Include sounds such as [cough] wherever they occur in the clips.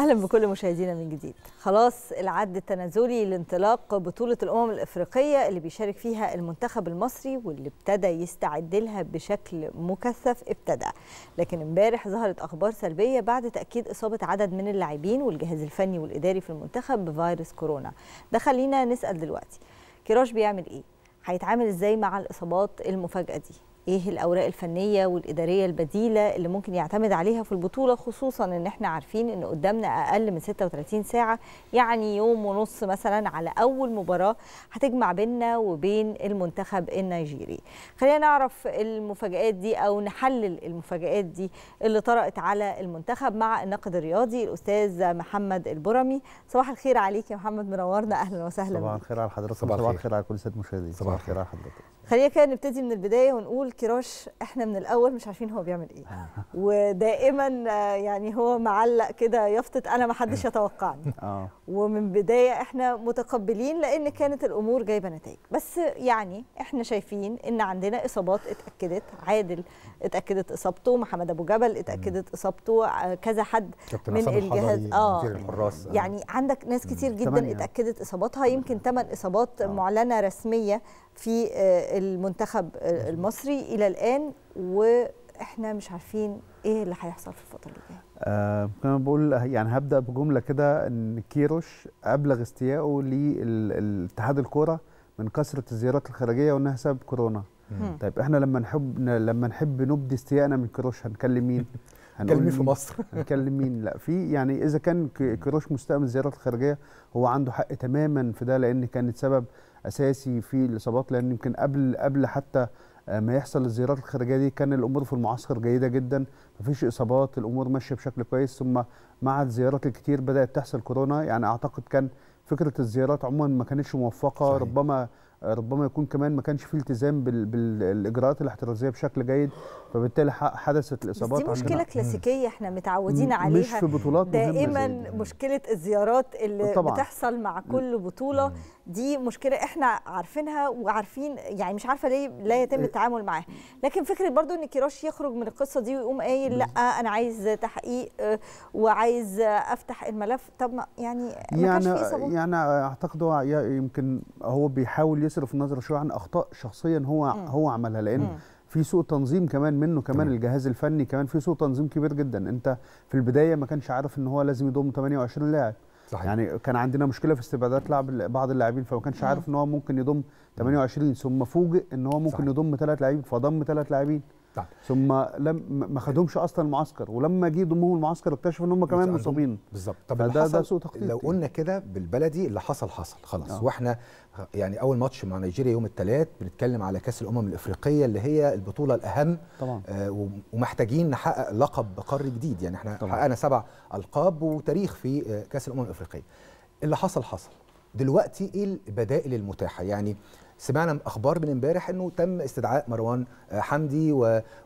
اهلا بكل مشاهدينا من جديد خلاص العد التنازلي لانطلاق بطوله الامم الافريقيه اللي بيشارك فيها المنتخب المصري واللي ابتدى يستعد لها بشكل مكثف ابتدى لكن امبارح ظهرت اخبار سلبيه بعد تاكيد اصابه عدد من اللاعبين والجهاز الفني والاداري في المنتخب بفيروس كورونا ده خلينا نسال دلوقتي كراش بيعمل ايه هيتعامل ازاي مع الاصابات المفاجئه دي ايه الاوراق الفنيه والاداريه البديله اللي ممكن يعتمد عليها في البطوله خصوصا ان احنا عارفين ان قدامنا اقل من 36 ساعه يعني يوم ونص مثلا على اول مباراه هتجمع بيننا وبين المنتخب النيجيري خلينا نعرف المفاجات دي او نحلل المفاجات دي اللي طرأت على المنتخب مع الناقد الرياضي الاستاذ محمد البرمي صباح الخير عليك يا محمد منورنا اهلا وسهلا صباح الخير على حضرتك صباح الخير على كل الساده المشاهدين صباح الخير على حضرتك خلينا كده نبتدي من البدايه ونقول كراش احنا من الاول مش عارفين هو بيعمل ايه [laughs] ودائما آه، يعني هو معلق كده يفطت انا ما حدش [laughs] يتوقعني [laughs] آه. ومن بدايه احنا متقبلين لان كانت الامور جايبه نتائج بس يعني احنا شايفين ان عندنا اصابات اتاكدت عادل اتاكدت اصابته محمد ابو جبل اتاكدت اصابته آه، كذا حد من الجهاز اه الحراس آه. يعني عندك ناس كتير جدا اتاكدت اصاباتها يمكن ثمان اصابات آه. معلنه رسميه في المنتخب المصري الى الان واحنا مش عارفين ايه اللي هيحصل في الفتره اللي جايه آه بقول يعني هبدا بجمله كده ان كيروش ابلغ استيائه للاتحاد الكوره من كثره الزيارات الخارجيه وانها سبب كورونا طيب احنا لما نحب لما نحب نبدي استيائنا من كروش هنكلم مين؟ [laughs] هنكلم مين في مصر؟ [laughs] هنكلم مين؟ لا في يعني اذا كان كروش مستلزم الزيارات الخارجيه هو عنده حق تماما في ده لان كانت سبب اساسي في الاصابات لان يمكن قبل قبل حتى آه، ما يحصل الزيارات الخارجيه دي كان الامور في المعسكر جيده جدا مفيش اصابات الامور ماشيه بشكل كويس ثم مع الزيارات الكتير بدات تحصل كورونا يعني اعتقد كان فكره الزيارات عموما ما كانتش موفقه صحيح. ربما ربما يكون كمان ما كانش فيه التزام بالاجراءات الاحترازيه بشكل جيد فبالتالي حدثت الاصابات بس دي مشكله كلاسيكيه احنا متعودين عليها مش في بطولات دائما مشكله الزيارات اللي طبعا. بتحصل مع كل بطوله دي مشكله احنا عارفينها وعارفين يعني مش عارفه ليه لا يتم آه. التعامل معاها لكن فكره برضو ان كيروش يخرج من القصه دي ويقوم قايل لا انا عايز تحقيق آه، وعايز افتح الملف طب ما يعني ما يعني كانش فيه يعني اعتقد هو يمكن هو بيحاول يصرف النظر شويه عن اخطاء شخصيا هو مم. هو عملها لان مم. في سوء تنظيم كمان منه كمان مم. الجهاز الفني كمان في سوء تنظيم كبير جدا انت في البدايه ما كانش عارف ان هو لازم يضم 28 لاعب صحيح. يعني كان عندنا مشكله في استبعادات لعب بعض اللاعبين فما كانش عارف ان هو ممكن يضم 28 ثم فوجئ ان هو ممكن صحيح. يضم ثلاث لاعبين فضم ثلاث لاعبين طيب. ثم لم ما خدهمش اصلا المعسكر ولما جه ضمهم المعسكر اكتشفوا ان هم كمان مصابين بالظبط طب ده ده سوء تخطيط لو قلنا كده بالبلدي اللي حصل حصل خلاص آه. واحنا يعني اول ماتش مع نيجيريا يوم الثلاث بنتكلم على كاس الامم الافريقيه اللي هي البطوله الاهم طبعا آه ومحتاجين نحقق لقب قاري جديد يعني احنا طبعا. حققنا سبع القاب وتاريخ في آه كاس الامم الافريقيه اللي حصل حصل دلوقتي ايه البدائل المتاحه يعني سمعنا اخبار من امبارح انه تم استدعاء مروان آه، حمدي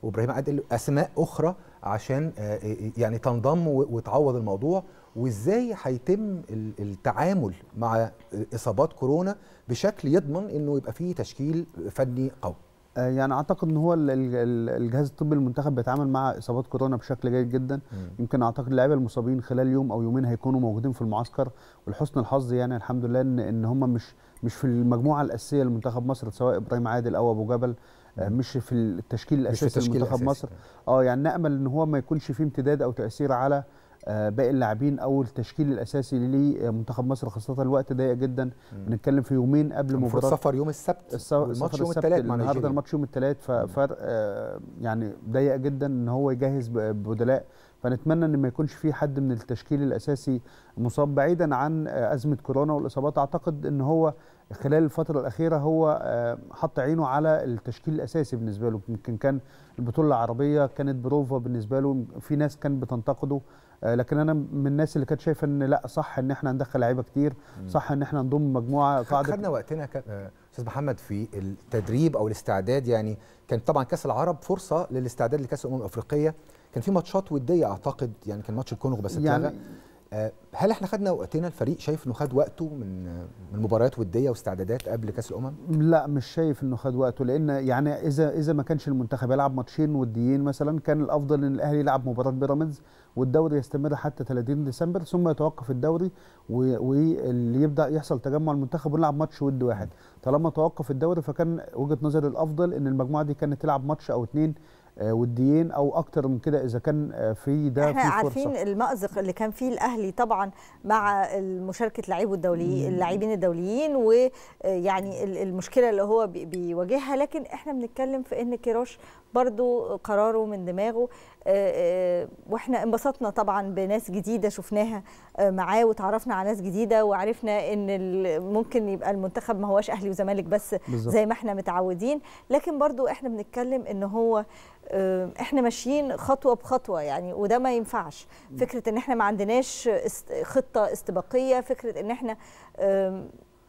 وابراهيم عادل اسماء اخرى عشان آه، آه، يعني تنضم وتعوض الموضوع وازاي هيتم التعامل مع اصابات كورونا بشكل يضمن انه يبقى فيه تشكيل فني قوي يعني اعتقد ان هو الجهاز الطبي المنتخب بيتعامل مع اصابات كورونا بشكل جيد جدا م. يمكن اعتقد اللعيبه المصابين خلال يوم او يومين هيكونوا موجودين في المعسكر ولحسن الحظ يعني الحمد لله ان ان هم مش مش في المجموعه الاساسيه لمنتخب مصر سواء ابراهيم عادل او ابو جبل آه، مش في التشكيل الاساسي لمنتخب مصر اه يعني نامل ان هو ما يكونش فيه امتداد او تاثير على آه، باقي اللاعبين او التشكيل الاساسي لمنتخب آه، مصر خاصه الوقت ضيق جدا بنتكلم في يومين قبل مباراه السفر يوم السبت الس... والماتش يوم الثلاث النهارده الماتش يوم الثلاث ففرق آه، يعني ضيق جدا ان هو يجهز بدلاء فنتمنى ان ما يكونش في حد من التشكيل الاساسي مصاب بعيدا عن ازمه كورونا والاصابات اعتقد ان هو خلال الفتره الاخيره هو حط عينه على التشكيل الاساسي بالنسبه له يمكن كان البطوله العربيه كانت بروفا بالنسبه له في ناس كانت بتنتقده آه، لكن انا من الناس اللي كانت شايفه ان لا صح ان احنا ندخل لعيبه كتير صح ان احنا نضم مجموعه قاعده خدنا وقتنا آه، استاذ محمد في التدريب او الاستعداد يعني كان طبعا كاس العرب فرصه للاستعداد لكاس الامم الافريقيه كان في ماتشات وديه اعتقد يعني كان ماتش الكونغو بس يعني آه، هل احنا خدنا وقتنا الفريق شايف انه خد وقته من من مباريات وديه واستعدادات قبل كاس الامم لا مش شايف انه خد وقته لان يعني اذا اذا ما كانش المنتخب يلعب ماتشين وديين مثلا كان الافضل ان الاهلي يلعب مباراه بيراميدز والدوري يستمر حتى 30 ديسمبر ثم يتوقف الدوري واللي يبدا يحصل تجمع المنتخب ونلعب ماتش ود واحد طالما توقف الدوري فكان وجهه نظري الافضل ان المجموعه دي كانت تلعب ماتش او اتنين آه، وديين او اكتر من كده اذا كان آه، في ده احنا في عارفين المازق اللي كان فيه الاهلي طبعا مع مشاركه لعيبه الدوليين اللاعبين الدوليين ويعني آه، المشكله اللي هو بيواجهها لكن احنا بنتكلم في ان كيروش برضو قراره من دماغه آه، آه، واحنا انبسطنا طبعا بناس جديده شفناها آه، معاه وتعرفنا على ناس جديده وعرفنا ان ممكن يبقى المنتخب ما هواش اهلي وزمالك بس بالزبط. زي ما احنا متعودين لكن برضو احنا بنتكلم ان هو احنا ماشيين خطوه بخطوه يعني وده ما ينفعش فكره ان احنا ما عندناش خطه استباقيه فكره ان احنا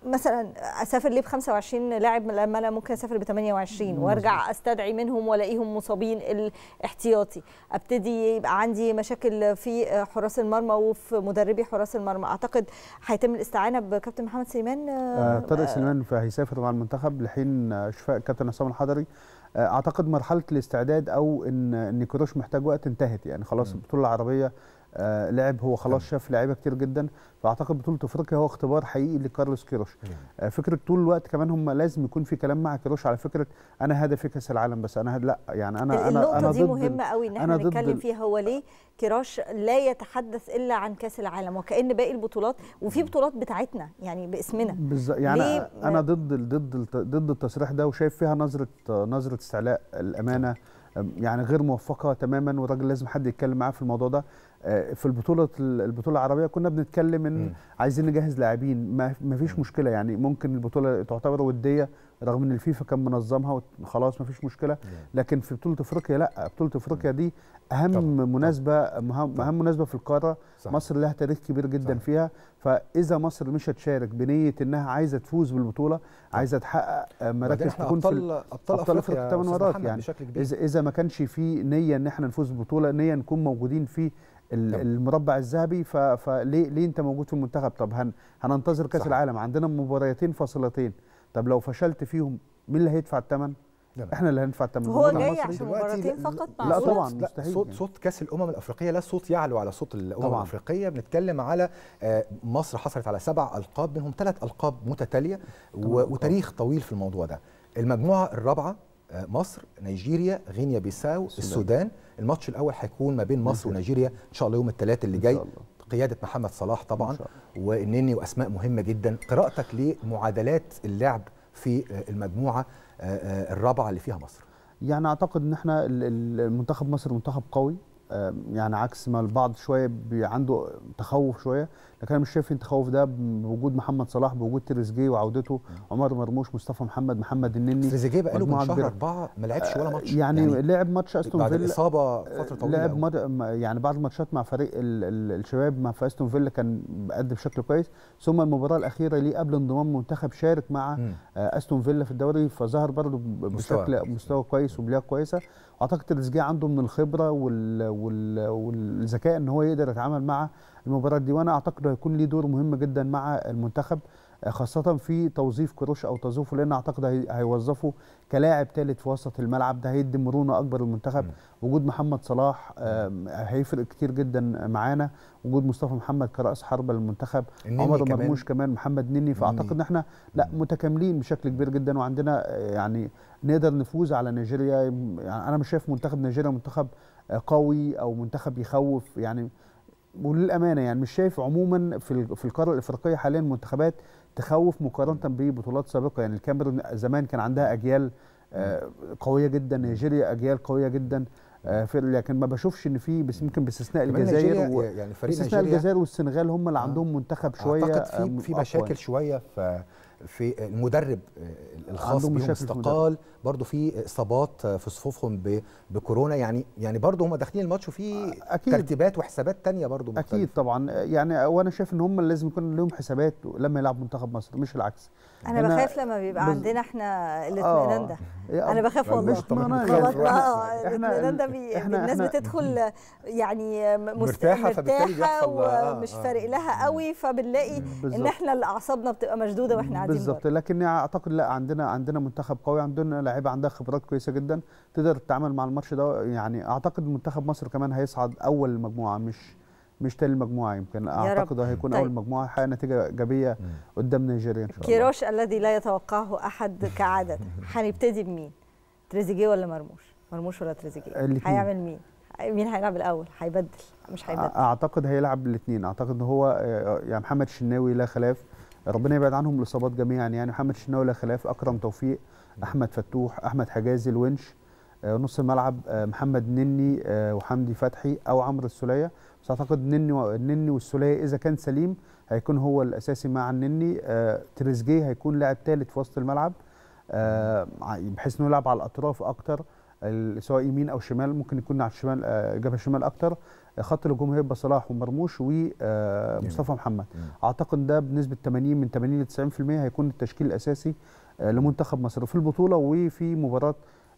مثلا اسافر ليه ب 25 لاعب لما انا ممكن اسافر ب 28 وارجع استدعي منهم والاقيهم مصابين الاحتياطي ابتدي يبقى عندي مشاكل في حراس المرمى وفي مدربي حراس المرمى اعتقد هيتم الاستعانه بكابتن محمد سليمان طارق آه، آه، سليمان هيسافر مع المنتخب لحين شفاء الكابتن عصام الحضري آه، اعتقد مرحله الاستعداد او ان ان كروش محتاج وقت انتهت يعني خلاص البطوله العربيه آه، لعب هو خلاص نعم. شاف لعيبه كتير جدا فاعتقد بطوله افريقيا هو اختبار حقيقي لكارلوس كيروش نعم. آه، فكره طول الوقت كمان هم لازم يكون في كلام مع كيروش على فكره انا هدفي كاس العالم بس انا لا يعني انا انا انا دي ضد مهمه قوي ان احنا نتكلم فيها هو ليه كيروش لا يتحدث الا عن كاس العالم وكان باقي البطولات وفي نعم. بطولات بتاعتنا يعني باسمنا بالظبط يعني انا, أنا ضد ضد ضد التصريح ده وشايف فيها نظره نظره استعلاء الامانه يعني غير موفقه تماما والراجل لازم حد يتكلم معاه في الموضوع ده في البطوله البطوله العربيه كنا بنتكلم ان عايزين نجهز لاعبين ما فيش مشكله يعني ممكن البطوله تعتبر وديه رغم ان الفيفا كان منظمها وخلاص ما فيش مشكله لكن في بطوله افريقيا لا بطوله افريقيا دي اهم طبعا. مناسبه طبعا. اهم مناسبه في القاره صح. مصر لها تاريخ كبير جدا صح. فيها فاذا مصر مش هتشارك بنيه انها عايزه تفوز بالبطوله نعم. عايزه تحقق مراكز تكون في ابطال ابطال افريقيا ثمان مرات يعني اذا ما كانش في نيه ان احنا نفوز بالبطوله نيه نكون موجودين في نعم. المربع الذهبي فليه ليه انت موجود في المنتخب طب هن هننتظر كاس العالم عندنا مباريتين فاصلتين طب لو فشلت فيهم مين اللي هيدفع الثمن نعم. احنا اللي هندفع الثمن هو جاي عشان مباراتين فقط لا, لا طبعا لا مستحيل صوت يعني. صوت كاس الامم الافريقيه لا صوت يعلو على صوت الامم طبعا. الافريقيه بنتكلم على آه، مصر حصلت على سبع القاب منهم ثلاث القاب متتاليه وتاريخ طويل في الموضوع ده المجموعه الرابعه مصر نيجيريا غينيا بيساو السودان, السودان. الماتش الاول هيكون ما بين مصر ونيجيريا ان شاء الله يوم الثلاث اللي جاي قياده محمد صلاح طبعا وانني واسماء مهمه جدا قراءتك لمعادلات اللعب في آه، المجموعه آه، آه، الرابعه اللي فيها مصر يعني اعتقد ان احنا المنتخب مصر منتخب قوي يعني عكس ما البعض شويه عنده تخوف شويه لكن انا مش شايف ان التخوف ده بوجود محمد صلاح بوجود تريزيجيه وعودته عمر مرموش مصطفى محمد محمد النني تريزيجيه بقاله من شهر اربعه ما لعبش ولا ماتش آه، يعني, يعني لعب ماتش استون فيلا بعد الاصابه آه، فتره طويله لعب مر... يعني بعض الماتشات مع فريق ال... ال... الشباب مع في استون فيلا كان قد بشكل كويس ثم المباراه الاخيره ليه قبل انضمام منتخب شارك مع آه، استون فيلا في الدوري فظهر برضه بشكل مستوى, مستوى كويس وبلياقه كويسه اعتقد تريزيجيه عنده من الخبره وال... وال... والذكاء ان هو يقدر يتعامل مع المباراه دي وانا اعتقد هيكون ليه دور مهم جدا مع المنتخب خاصة في توظيف كروش أو توظيفه لأن أعتقد هيوظفه كلاعب ثالث في وسط الملعب ده هيدي مرونة أكبر للمنتخب وجود محمد صلاح هيفرق كتير جدا معانا وجود مصطفى محمد كرأس حربة للمنتخب عمر مرموش كمان محمد نني فأعتقد إن إحنا لا متكاملين بشكل كبير جدا وعندنا يعني نقدر نفوز على نيجيريا يعني انا مش شايف منتخب نيجيريا منتخب آه، قوي او منتخب يخوف يعني وللامانه يعني مش شايف عموما في في القاره الافريقيه حاليا منتخبات تخوف مقارنه ببطولات سابقه يعني الكاميرون زمان كان عندها اجيال آه، قويه جدا نيجيريا اجيال قويه جدا آه، في لكن ما بشوفش ان في بس يمكن باستثناء الجزائر و... يعني فريق باستثناء الجزائر والسنغال هم اللي عندهم منتخب شويه اعتقد في في مشاكل شويه في في المدرب الخاص بيهم استقال برضو في اصابات في صفوفهم بكورونا يعني يعني برضو هم داخلين الماتش وفي ترتيبات وحسابات تانية برضو مختلفة. اكيد طبعا يعني وانا شايف ان هم لازم يكون لهم حسابات لما يلعب منتخب مصر مش العكس انا, أنا بخاف لما بيبقى بز... عندنا احنا آه. الاطمئنان ده آه. انا بخاف والله مش [laughs] آه، الاطمئنان ده بي... الناس بتدخل يعني مرتاحه مرتاحه ومش آه، فارق لها قوي فبنلاقي ان احنا اعصابنا بتبقى مشدوده واحنا قاعدين بالظبط لكن اعتقد لا عندنا عندنا منتخب قوي عندنا لاعيبه عندها خبرات كويسه جدا تقدر تتعامل مع الماتش ده يعني اعتقد منتخب مصر كمان هيصعد اول المجموعه مش مش تاني المجموعه يمكن اعتقد هيكون طيب. اول مجموعه هيحقق نتيجه ايجابيه قدام نيجيريا ان شاء الله كيروش الذي لا يتوقعه احد كعاده [laughs] هنبتدي بمين تريزيجيه ولا مرموش مرموش ولا تريزيجيه هيعمل مين مين هيلعب الاول هيبدل مش هيبدل اعتقد هيلعب الاثنين اعتقد ان هو آه، يعني محمد شناوي لا خلاف ربنا يبعد عنهم الاصابات جميعا يعني محمد شناوي لا خلاف اكرم توفيق احمد فتوح احمد حجازي الونش آه، نص الملعب آه، محمد نني آه، وحمدي فتحي او عمرو السوليه بس اعتقد نني نني والسوليه اذا كان سليم هيكون هو الاساسي مع النني تريزجيه هيكون لاعب ثالث في وسط الملعب بحيث انه يلعب على الاطراف اكتر سواء يمين او شمال ممكن يكون على الشمال جبهه الشمال اكتر خط الهجوم هيبقى صلاح ومرموش ومصطفى محمد اعتقد ده بنسبه 80 من 80 ل 90% هيكون التشكيل الاساسي آه، لمنتخب مصر في البطوله وفي مباراه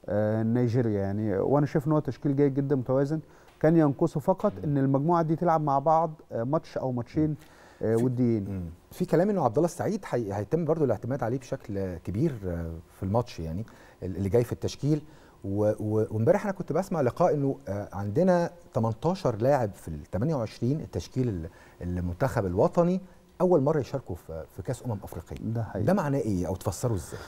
آه، نيجيريا يعني وانا شايف ان هو تشكيل جيد جدا متوازن كان ينقصه فقط ان المجموعه دي تلعب مع بعض آه، ماتش او ماتشين وديين في كلام انه عبد الله السعيد هيتم برضو الاعتماد عليه بشكل كبير في الماتش يعني اللي جاي في التشكيل وامبارح انا كنت بسمع لقاء انه عندنا 18 لاعب في ال 28 التشكيل المنتخب الوطني اول مره يشاركوا في كاس امم افريقيه ده, حقيقي. ده معناه ايه او تفسره ازاي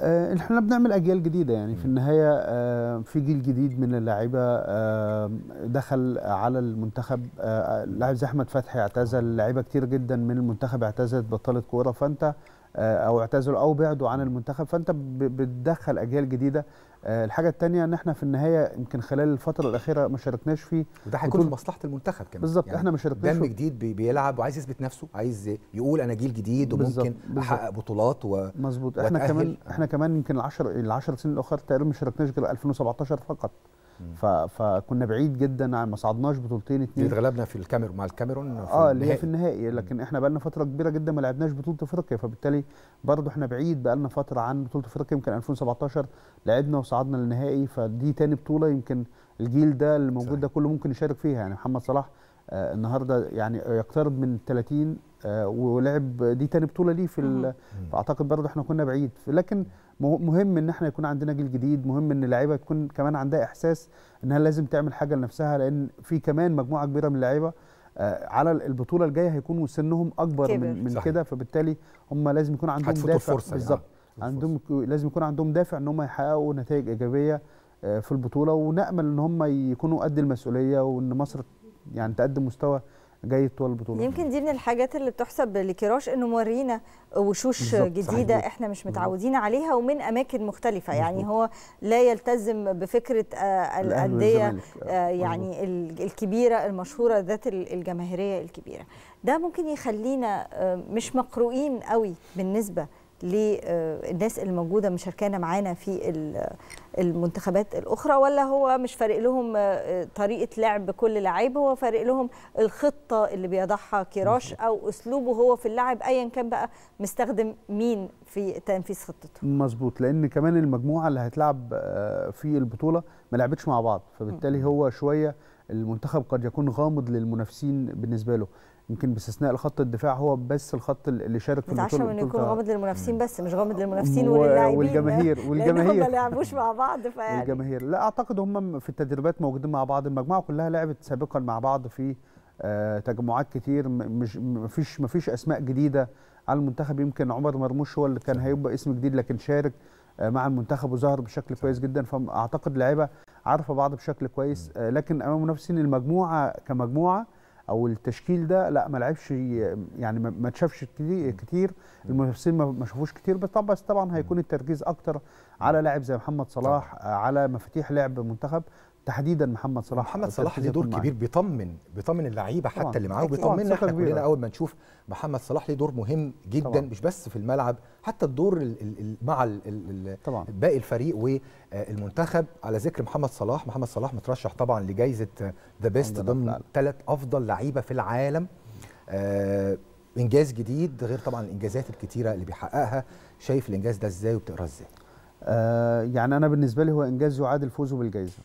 آه احنا بنعمل اجيال جديده يعني م. في النهايه آه في جيل جديد من اللاعيبه آه دخل على المنتخب آه، آه، لاعب زي احمد فتحي اعتزل لعيبه كتير جدا من المنتخب اعتزلت بطلت كوره فانت آه، او اعتزلوا او بعدوا عن المنتخب فانت بتدخل اجيال جديده آه، الحاجه الثانيه ان احنا في النهايه يمكن خلال الفتره الاخيره ما شاركناش فيه وده هيكون في مصلحه المنتخب كمان بالظبط يعني احنا ما شاركناش دم جديد بيلعب وعايز يثبت نفسه عايز يقول انا جيل جديد وممكن احقق بطولات و مظبوط احنا كمان احنا كمان يمكن ال 10 ال 10 سنين الاخر تقريبا ما شاركناش غير 2017 فقط فكنا بعيد جدا ما صعدناش بطولتين اتنين اتغلبنا في الكاميرون مع الكاميرون اه اللي هي في النهائي لكن احنا بقى لنا فتره كبيره جدا ما لعبناش بطوله افريقيا فبالتالي برضه احنا بعيد بقى لنا فتره عن بطوله افريقيا يمكن 2017 لعبنا وصعدنا للنهائي فدي تاني بطوله يمكن الجيل ده اللي موجود ده كله ممكن يشارك فيها يعني محمد صلاح آه النهارده يعني يقترب من 30 آه ولعب دي تاني بطوله ليه في فاعتقد برضه احنا كنا بعيد لكن مهم ان احنا يكون عندنا جيل جديد مهم ان اللعيبه تكون كمان عندها احساس انها لازم تعمل حاجه لنفسها لان في كمان مجموعه كبيره من اللعيبه آه، على البطوله الجايه هيكونوا سنهم اكبر كبير. من, من كده فبالتالي هم لازم يكون عندهم دافع يعني. بالظبط عندهم لازم يكون عندهم دافع ان هم يحققوا نتائج ايجابيه آه، في البطوله ونامل ان هم يكونوا قد المسؤوليه وان مصر يعني تقدم مستوى جاي طول البطوله يمكن دي من الحاجات اللي بتحسب لكراش انه مورينا وشوش جديده صحيح. احنا مش متعودين عليها ومن اماكن مختلفه بالزبط. يعني هو لا يلتزم بفكره آه الانديه آه يعني بالزبط. الكبيره المشهوره ذات الجماهيريه الكبيره ده ممكن يخلينا آه مش مقروئين قوي بالنسبه للناس آه، اللي موجوده مشاركانا معانا في المنتخبات الاخرى ولا هو مش فارق لهم آه، طريقه لعب كل لعيب هو فارق لهم الخطه اللي بيضعها كيراش او اسلوبه هو في اللعب ايا كان بقى مستخدم مين في تنفيذ خطته مظبوط لان كمان المجموعه اللي هتلعب آه، في البطوله ما لعبتش مع بعض فبالتالي هو شويه المنتخب قد يكون غامض للمنافسين بالنسبه له يمكن باستثناء الخط الدفاع هو بس الخط اللي شارك في البطوله بتعشم انه يكون غامض للمنافسين بس مش غامض للمنافسين وللاعبين والجماهير والجماهير ما لعبوش مع بعض فيعني والجماهير لا اعتقد هم في التدريبات موجودين مع بعض المجموعه كلها لعبت سابقا مع بعض في آه، تجمعات كتير مش مفيش مفيش اسماء جديده على المنتخب يمكن عمر مرموش هو اللي كان هيبقى اسم جديد لكن شارك آه، مع المنتخب وظهر بشكل كويس جدا فاعتقد لعيبه عارفه بعض بشكل كويس آه، لكن امام منافسين المجموعه كمجموعه او التشكيل ده لا ما لعبش يعني ما تشافش كتير المنافسين ما شافوش كتير بس طبعا هيكون التركيز اكتر على لاعب زي محمد صلاح على مفاتيح لعب منتخب تحديدا محمد صلاح محمد صلاح ليه دور كبير بيطمن بيطمن اللعيبه حتى اللي معاه وبيطمنا احنا كلنا اول ما نشوف محمد صلاح ليه دور مهم جدا طبعا. مش بس في الملعب حتى الدور الـ الـ مع الـ الـ باقي الفريق والمنتخب على ذكر محمد صلاح محمد صلاح مترشح طبعا لجائزه ذا بيست ضمن ثلاث افضل لعيبه في العالم آه انجاز جديد غير طبعا الانجازات الكتيره اللي بيحققها شايف الانجاز ده ازاي وبتقراه ازاي آه يعني انا بالنسبه لي هو انجاز يعادل فوزه بالجائزه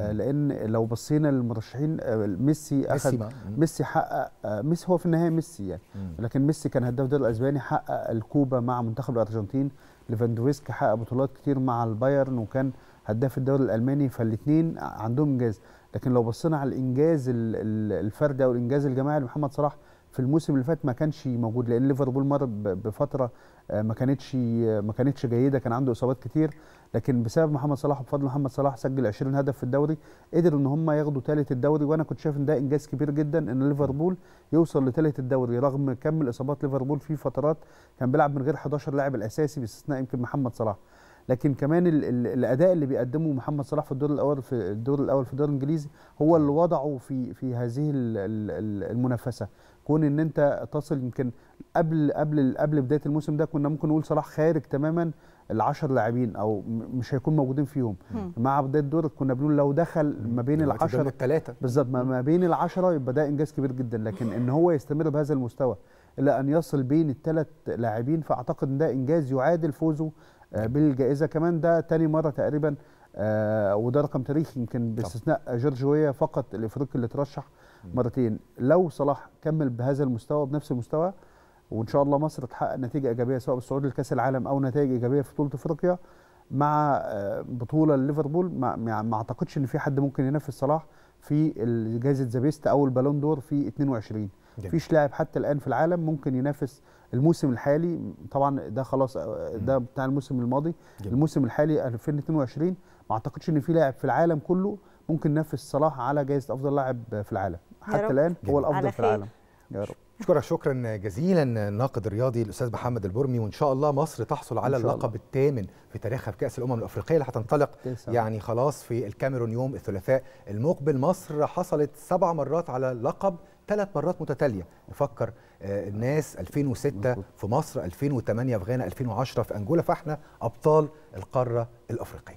آه، لان لو بصينا للمرشحين آه، ميسي اخذ ميسي حقق آه، ميسي هو في النهايه ميسي يعني لكن ميسي كان هداف الدوري الاسباني حقق الكوبا مع منتخب الارجنتين ليفاندوفسكي حقق بطولات كتير مع البايرن وكان هداف الدوري الالماني فالاثنين عندهم انجاز لكن لو بصينا على الانجاز الفردي او الانجاز الجماعي لمحمد صلاح في الموسم اللي فات ما كانش موجود لان ليفربول مر بفتره ما كانتش ما كانتش جيده كان عنده اصابات كتير لكن بسبب محمد صلاح وبفضل محمد صلاح سجل 20 هدف في الدوري قدر ان هم ياخدوا ثالث الدوري وانا كنت شايف ان ده انجاز كبير جدا ان ليفربول يوصل لثالث الدوري رغم كم الاصابات ليفربول في فترات كان بيلعب من غير 11 لاعب الاساسي باستثناء يمكن محمد صلاح لكن كمان الـ الـ الاداء اللي بيقدمه محمد صلاح في الدور الاول في الدور الاول في الدوري الانجليزي هو اللي وضعه في في هذه المنافسه كون ان انت تصل يمكن قبل قبل قبل بدايه الموسم ده كنا ممكن نقول صلاح خارج تماما ال10 لاعبين او مش هيكون موجودين فيهم مع بدايه الدور كنا بنقول لو دخل ما بين ال10 بالظبط ما بين ال10 يبقى ده انجاز كبير جدا لكن ان هو يستمر بهذا المستوى الى ان يصل بين الثلاث لاعبين فاعتقد ان ده انجاز يعادل فوزه آه، بالجائزه كمان ده ثاني مره تقريبا آه، وده رقم تاريخي يمكن باستثناء جورج ويا فقط الافريقي اللي ترشح مرتين لو صلاح كمل بهذا المستوى بنفس المستوى وان شاء الله مصر تحقق نتيجه ايجابيه سواء بالصعود لكاس العالم او نتائج ايجابيه في بطوله افريقيا مع آه، بطوله ليفربول ما اعتقدش ان في حد ممكن ينافس صلاح في جائزه ذا بيست او البالون دور في 22 مفيش لاعب حتى الان في العالم ممكن ينافس الموسم الحالي طبعا ده خلاص آه، ده بتاع الموسم الماضي جميل. الموسم الحالي 2022 ما اعتقدش ان في لاعب في العالم كله ممكن ينافس صلاح على جائزه افضل لاعب في العالم حتى الان هو الافضل في العالم يا رب اشكرك شكرا جزيلا الناقد الرياضي الاستاذ محمد البرمي وان شاء الله مصر تحصل على اللقب الثامن في تاريخها في كاس الامم الافريقيه اللي هتنطلق يعني خلاص في الكاميرون يوم الثلاثاء المقبل مصر حصلت سبع مرات على لقب ثلاث مرات متتاليه نفكر آه، الناس 2006 في مصر 2008 في غانا 2010 في انجولا فاحنا ابطال القاره الافريقيه